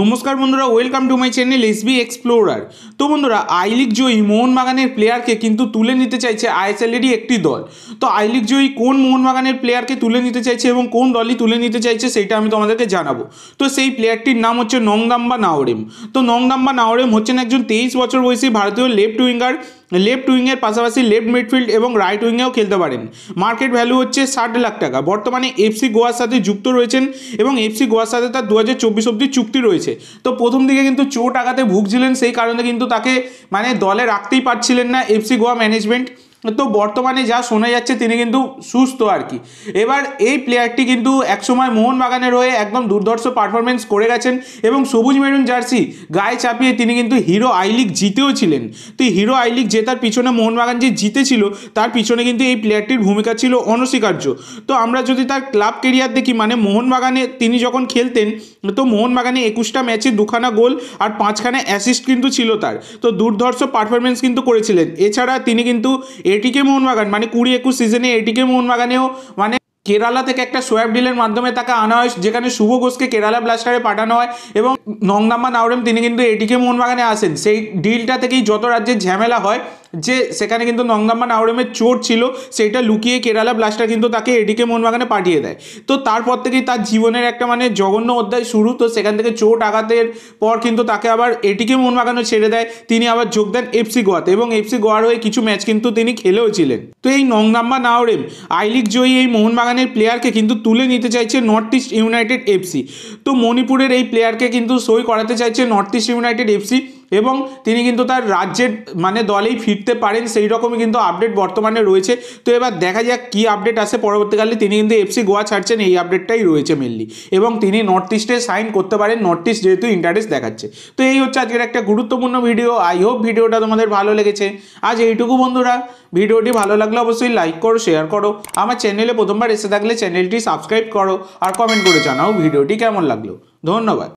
নমস্কার বন্ধুরা welcome to my channel SB explorer তো বন্ধুরা আই লিগ জয়ী মোহনবাগানের প্লেয়ারকে কিন্তু তুলে নিতে চাইছে আইএসএলেরই একটি দল তো আই লিগ জয়ী কোন মোহনবাগানের প্লেয়ারকে তুলে নিতে চাইছে এবং কোন দলই তুলে নিতে চাইছে সেটা আমি তোমাদেরকে জানাবো তো সেই প্লেয়ারটির নাম হচ্ছে নংদাম্বা নাওরেম তো নংদাম্বা নাওরেম হচ্ছেন একজন তেইশ বছর বয়সী ভারতীয় লেফট উইঙ্গার লেফট উইংয়ের পাশাপাশি লেফট মিডফিল্ড এবং রাইট উইংয়েও খেলতে পারেন মার্কেট ভ্যালু হচ্ছে ষাট লাখ টাকা বর্তমানে এফসি গোয়ার সাথে যুক্ত রয়েছেন এবং এফসি গোয়ার সাথে তার দু হাজার চব্বিশ অব্দি চুক্তি রয়েছে রয়েছে তো প্রথম দিকে কিন্তু চোট আগাতে ভুগছিলেন সেই কারণে কিন্তু তাকে মানে দলে রাখতেই পারছিলেন না এফসি গোয়া ম্যানেজমেন্ট তো বর্তমানে যা শোনা যাচ্ছে তিনি কিন্তু সুস্থ আর কি এবার এই প্লেয়ারটি কিন্তু একসময় মোহনবাগানের হয়ে একদম দুর্ধর্ষ পারফরমেন্স করে গেছেন এবং সবুজ মেরুন জার্সি গায়ে চাপিয়ে তিনি কিন্তু হিরো আই লিগ জিতেও ছিলেন তো হিরো আই লিগ জেতার পিছনে মোহনবাগান যে জিতেছিল তার পিছনে কিন্তু এই প্লেয়ারটির ভূমিকা ছিল অনস্বীকার্য তো আমরা যদি তার ক্লাব কেরিয়ার দেখি মানে মোহনবাগানে তিনি যখন খেলতেন তো মোহনবাগানে একুশটা ম্যাচে দুখানা গোল আর পাঁচখানা অ্যাসিস্ট কিন্তু ছিল তার তো দুর্ধর্ষ পারফরমেন্স কিন্তু করেছিলেন এছাড়া তিনি কিন্তু এটিকে মোহনবাগান মানে কুড়ি একুশ সিজনে এটিকে মোহনবাগানেও মানে কেরালা থেকে একটা সোয়াব ডিলের মাধ্যমে তাকে আনা হয় যেখানে শুভ ঘোষকে কেরালা ব্লাস্টারে পাঠানো হয় এবং নংনাম্মা নাওরেম তিনি কিন্তু এটিকে মোহনবাগানে আসেন সেই ডিলটা থেকেই যত রাজ্যের ঝামেলা হয় যে সেখানে কিন্তু নঙ্গাম্মা নাওরেমের চোট ছিল সেটা লুকিয়ে কেরালা ব্লাস্টার কিন্তু তাকে এডিকে মোহনবাগানে পাঠিয়ে দেয় তো তারপর থেকেই তার জীবনের একটা মানে জঘন্য অধ্যায় শুরু তো সেখান থেকে চোট আঘাতের পর কিন্তু তাকে আবার এটিকে মোহনবাগানে ছেড়ে দেয় তিনি আবার যোগ দেন এফসি গোয়াতে এবং এফসি গোয়ার হয়ে কিছু ম্যাচ কিন্তু তিনি খেলেও ছিলেন তো এই নংদাম্বা নাওরেম আই লিগ জয়ী এই মোহনবাগানের প্লেয়ারকে কিন্তু তুলে নিতে চাইছে নর্থ ইস্ট ইউনাইটেড এফসি তো মণিপুরের এই প্লেয়ারকে কিন্তু সই করাতে চাইছে নর্থ ইস্ট ইউনাইটেড এফসি এবং তিনি কিন্তু তার রাজ্যের মানে দলেই ফিরতে পারেন সেই রকমই কিন্তু আপডেট বর্তমানে রয়েছে তো এবার দেখা যাক কী আপডেট আসে পরবর্তীকালে তিনি কিন্তু এফসি গোয়া ছাড়ছেন এই আপডেটটাই রয়েছে মেনলি এবং তিনি নর্থ ইস্টে সাইন করতে পারেন নর্থ ইস্ট যেহেতু ইন্টারেস্ট দেখাচ্ছে তো এই হচ্ছে আজকের একটা গুরুত্বপূর্ণ ভিডিও আই হোপ ভিডিওটা তোমাদের ভালো লেগেছে আজ এইটুকু বন্ধুরা ভিডিওটি ভালো লাগলে অবশ্যই লাইক করো শেয়ার করো আমার চ্যানেলে প্রথমবার এসে থাকলে চ্যানেলটি সাবস্ক্রাইব করো আর কমেন্ট করে জানাও ভিডিওটি কেমন লাগলো ধন্যবাদ